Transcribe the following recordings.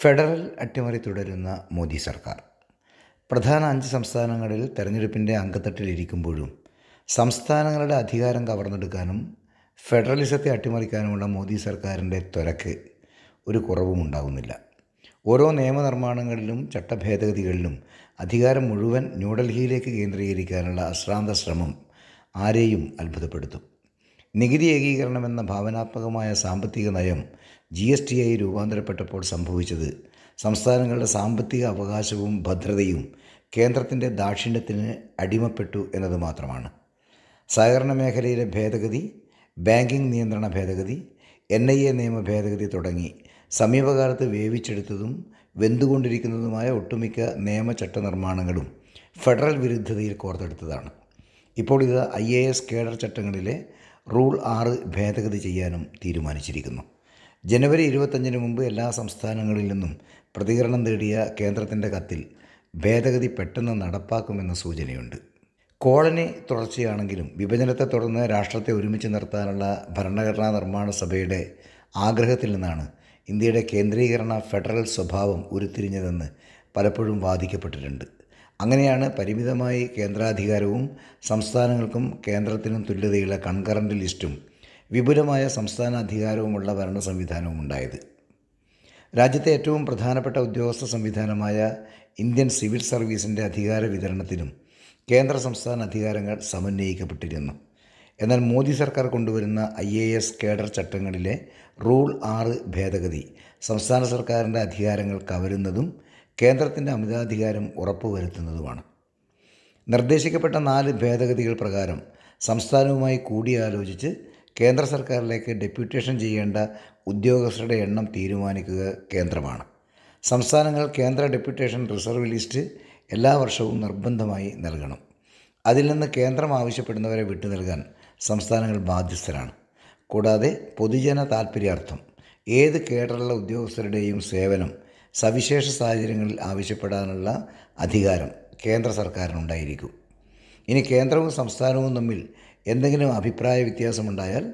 federal അട്ടിമറി തുടരുന്ന മോദി സർക്കാർ പ്രധാന അഞ്ച് സംസ്ഥാനങ്ങളിൽ തെരഞ്ഞെടുപ്പിൻ്റെ അംഗത്തട്ടിലിരിക്കുമ്പോഴും സംസ്ഥാനങ്ങളുടെ അധികാരം കവർന്നെടുക്കാനും ഫെഡറലിസത്തെ അട്ടിമറിക്കാനുമുള്ള മോദി സർക്കാരിൻ്റെ തുരക്ക് ഒരു കുറവും ഉണ്ടാകുന്നില്ല ഓരോ നിയമനിർമ്മാണങ്ങളിലും ചട്ടഭേദഗതികളിലും അധികാരം മുഴുവൻ ന്യൂഡൽഹിയിലേക്ക് കേന്ദ്രീകരിക്കാനുള്ള അശ്രാന്ത ശ്രമം ആരെയും അത്ഭുതപ്പെടുത്തും നികുതി ഏകീകരണം എന്ന ഭാവനാത്മകമായ സാമ്പത്തിക നയം ജി എസ് ആയി രൂപാന്തരപ്പെട്ടപ്പോൾ സംഭവിച്ചത് സംസ്ഥാനങ്ങളുടെ സാമ്പത്തിക അവകാശവും ഭദ്രതയും കേന്ദ്രത്തിൻ്റെ ദാക്ഷിണ്യത്തിന് അടിമപ്പെട്ടു എന്നത് മാത്രമാണ് സഹകരണ മേഖലയിലെ ഭേദഗതി ബാങ്കിംഗ് നിയന്ത്രണ ഭേദഗതി എൻ ഐ എ നിയമ ഭേദഗതി തുടങ്ങി സമീപകാലത്ത് വേവിച്ചെടുത്തതും വെന്തുകൊണ്ടിരിക്കുന്നതുമായ ഒട്ടുമിക്ക നിയമ ചട്ടനിർമ്മാണങ്ങളും ഫെഡറൽ വിരുദ്ധതയിൽ കോർത്തെടുത്തതാണ് ഇപ്പോൾ ഇത് ഐ എ എസ് കേഡർ ചട്ടങ്ങളിലെ റൂൾ ആറ് ഭേദഗതി ചെയ്യാനും തീരുമാനിച്ചിരിക്കുന്നു ജനുവരി ഇരുപത്തഞ്ചിന് മുമ്പ് എല്ലാ സംസ്ഥാനങ്ങളിൽ നിന്നും പ്രതികരണം നേടിയ കേന്ദ്രത്തിൻ്റെ കത്തിൽ ഭേദഗതി പെട്ടെന്ന് നടപ്പാക്കുമെന്ന സൂചനയുണ്ട് കോളനി തുടർച്ചയാണെങ്കിലും വിഭജനത്തെ തുടർന്ന് രാഷ്ട്രത്തെ ഒരുമിച്ച് നിർത്താനുള്ള ഭരണഘടനാ നിർമ്മാണ സഭയുടെ ആഗ്രഹത്തിൽ നിന്നാണ് ഇന്ത്യയുടെ കേന്ദ്രീകരണ ഫെഡറൽ സ്വഭാവം ഉരുത്തിരിഞ്ഞതെന്ന് പലപ്പോഴും വാദിക്കപ്പെട്ടിട്ടുണ്ട് അങ്ങനെയാണ് പരിമിതമായി കേന്ദ്രാധികാരവും സംസ്ഥാനങ്ങൾക്കും കേന്ദ്രത്തിനും തുല്യതയുള്ള കൺകറൻ്റ് ലിസ്റ്റും വിപുലമായ സംസ്ഥാന അധികാരവുമുള്ള ഭരണ സംവിധാനവും ഉണ്ടായത് രാജ്യത്തെ ഏറ്റവും പ്രധാനപ്പെട്ട ഉദ്യോഗസ്ഥ സംവിധാനമായ ഇന്ത്യൻ സിവിൽ സർവീസിൻ്റെ അധികാര വിതരണത്തിനും കേന്ദ്ര സംസ്ഥാന അധികാരങ്ങൾ സമന്വയിക്കപ്പെട്ടിരുന്നു എന്നാൽ മോദി സർക്കാർ കൊണ്ടുവരുന്ന ഐ എ എസ് കേഡർ ചട്ടങ്ങളിലെ റൂൾ ആറ് ഭേദഗതി സംസ്ഥാന സർക്കാരിൻ്റെ അധികാരങ്ങൾ കവരുന്നതും കേന്ദ്രത്തിൻ്റെ അമിതാധികാരം ഉറപ്പുവരുത്തുന്നതുമാണ് നിർദ്ദേശിക്കപ്പെട്ട നാല് ഭേദഗതികൾ പ്രകാരം സംസ്ഥാനവുമായി കൂടിയാലോചിച്ച് കേന്ദ്ര സർക്കാരിലേക്ക് ഡെപ്യൂട്ടേഷൻ ചെയ്യേണ്ട ഉദ്യോഗസ്ഥരുടെ എണ്ണം തീരുമാനിക്കുക കേന്ദ്രമാണ് സംസ്ഥാനങ്ങൾ കേന്ദ്ര ഡെപ്യൂട്ടേഷൻ റിസർവ് ലിസ്റ്റ് എല്ലാ വർഷവും നിർബന്ധമായി നൽകണം അതിൽ നിന്ന് കേന്ദ്രം ആവശ്യപ്പെടുന്നവരെ വിട്ടു നൽകാൻ സംസ്ഥാനങ്ങൾ ബാധ്യസ്ഥരാണ് കൂടാതെ പൊതുജന താൽപ്പര്യാർത്ഥം ഏത് കേഡറിലുള്ള ഉദ്യോഗസ്ഥരുടെയും സേവനം സവിശേഷ സാഹചര്യങ്ങളിൽ ആവശ്യപ്പെടാനുള്ള അധികാരം കേന്ദ്ര സർക്കാരിനുണ്ടായിരിക്കും ഇനി കേന്ദ്രവും സംസ്ഥാനവും തമ്മിൽ എന്തെങ്കിലും അഭിപ്രായ വ്യത്യാസമുണ്ടായാൽ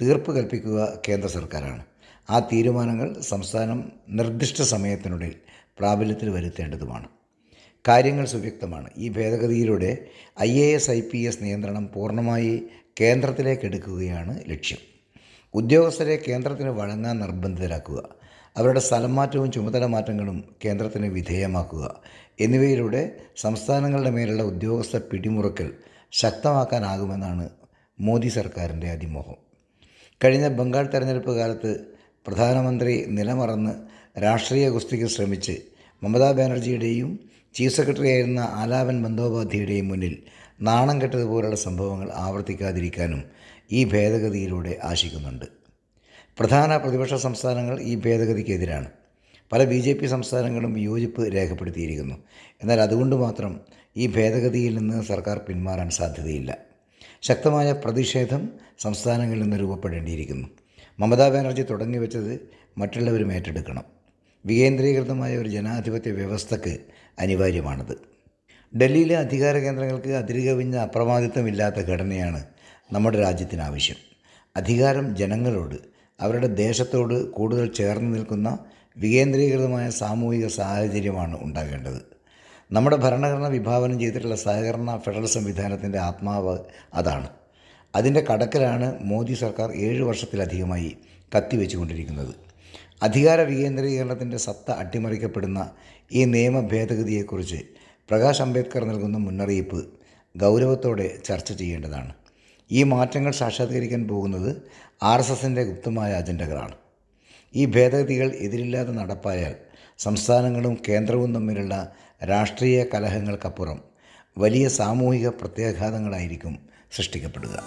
തീർപ്പ് കൽപ്പിക്കുക കേന്ദ്ര സർക്കാരാണ് ആ തീരുമാനങ്ങൾ സംസ്ഥാനം നിർദ്ദിഷ്ട സമയത്തിനുള്ളിൽ പ്രാബല്യത്തിൽ വരുത്തേണ്ടതുമാണ് കാര്യങ്ങൾ സുവ്യക്തമാണ് ഈ ഭേദഗതിയിലൂടെ I A S I P S നിയന്ത്രണം പൂർണ്ണമായി കേന്ദ്രത്തിലേക്ക് എടുക്കുകയാണ് ലക്ഷ്യം ഉദ്യോഗസ്ഥരെ കേന്ദ്രത്തിന് വഴങ്ങാൻ നിർബന്ധിതരാക്കുക അവരുടെ സ്ഥലംമാറ്റവും ചുമതല മാറ്റങ്ങളും കേന്ദ്രത്തിന് വിധേയമാക്കുക എന്നിവയിലൂടെ സംസ്ഥാനങ്ങളുടെ മേലുള്ള ഉദ്യോഗസ്ഥ പിടിമുറുക്കൽ ശക്തമാക്കാനാകുമെന്നാണ് മോദി സർക്കാരിൻ്റെ അതിമോഹം കഴിഞ്ഞ ബംഗാൾ തെരഞ്ഞെടുപ്പ് കാലത്ത് പ്രധാനമന്ത്രി നിലമറന്ന് രാഷ്ട്രീയ ഗുസ്തിക്ക് ശ്രമിച്ച് മമതാ ബാനർജിയുടെയും ചീഫ് സെക്രട്ടറി ആയിരുന്ന ആലാപൻ ബന്ദോപാധ്യായുടെയും മുന്നിൽ നാണം കെട്ടതുപോലുള്ള സംഭവങ്ങൾ ആവർത്തിക്കാതിരിക്കാനും ഈ ഭേദഗതിയിലൂടെ ആശിക്കുന്നുണ്ട് പ്രധാന പ്രതിപക്ഷ സംസ്ഥാനങ്ങൾ ഈ ഭേദഗതിക്കെതിരാണ് പല ബി ജെ പി സംസ്ഥാനങ്ങളും വിയോജിപ്പ് രേഖപ്പെടുത്തിയിരിക്കുന്നു എന്നാൽ അതുകൊണ്ട് മാത്രം ഈ ഭേദഗതിയിൽ നിന്ന് സർക്കാർ പിന്മാറാൻ സാധ്യതയില്ല ശക്തമായ പ്രതിഷേധം സംസ്ഥാനങ്ങളിൽ നിന്ന് രൂപപ്പെടേണ്ടിയിരിക്കുന്നു മമതാ ബാനർജി തുടങ്ങി വെച്ചത് മറ്റുള്ളവരും ഏറ്റെടുക്കണം വികേന്ദ്രീകൃതമായ ഒരു ജനാധിപത്യ വ്യവസ്ഥക്ക് അനിവാര്യമാണത് ഡൽഹിയിലെ അധികാര കേന്ദ്രങ്ങൾക്ക് അതിരുകവിഞ്ഞ അപ്രമാദിത്വമില്ലാത്ത ഘടനയാണ് നമ്മുടെ രാജ്യത്തിന് ആവശ്യം അധികാരം ജനങ്ങളോട് അവരുടെ ദേശത്തോട് കൂടുതൽ ചേർന്ന് നിൽക്കുന്ന വികേന്ദ്രീകൃതമായ സാമൂഹിക സാഹചര്യമാണ് ഉണ്ടാകേണ്ടത് നമ്മുടെ ഭരണഘടന വിഭാവനം ചെയ്തിട്ടുള്ള സഹകരണ ഫെഡറൽ സംവിധാനത്തിൻ്റെ ആത്മാവ് അതാണ് അതിൻ്റെ കടക്കലാണ് മോദി സർക്കാർ ഏഴ് വർഷത്തിലധികമായി കത്തിവെച്ചുകൊണ്ടിരിക്കുന്നത് അധികാര വികേന്ദ്രീകരണത്തിൻ്റെ സത്ത അട്ടിമറിക്കപ്പെടുന്ന ഈ നിയമ ഭേദഗതിയെക്കുറിച്ച് പ്രകാശ് അംബേദ്കർ നൽകുന്ന മുന്നറിയിപ്പ് ഗൗരവത്തോടെ ചർച്ച ചെയ്യേണ്ടതാണ് ഈ മാറ്റങ്ങൾ സാക്ഷാത്കരിക്കാൻ പോകുന്നത് ആർ എസ് എസിൻ്റെ ഗുപ്തമായ അജണ്ടകളാണ് ഈ ഭേദഗതികൾ എതിരില്ലാതെ നടപ്പായാൽ സംസ്ഥാനങ്ങളും കേന്ദ്രവും തമ്മിലുള്ള രാഷ്ട്രീയ കലഹങ്ങൾക്കപ്പുറം വലിയ സാമൂഹിക പ്രത്യാഘാതങ്ങളായിരിക്കും സൃഷ്ടിക്കപ്പെടുക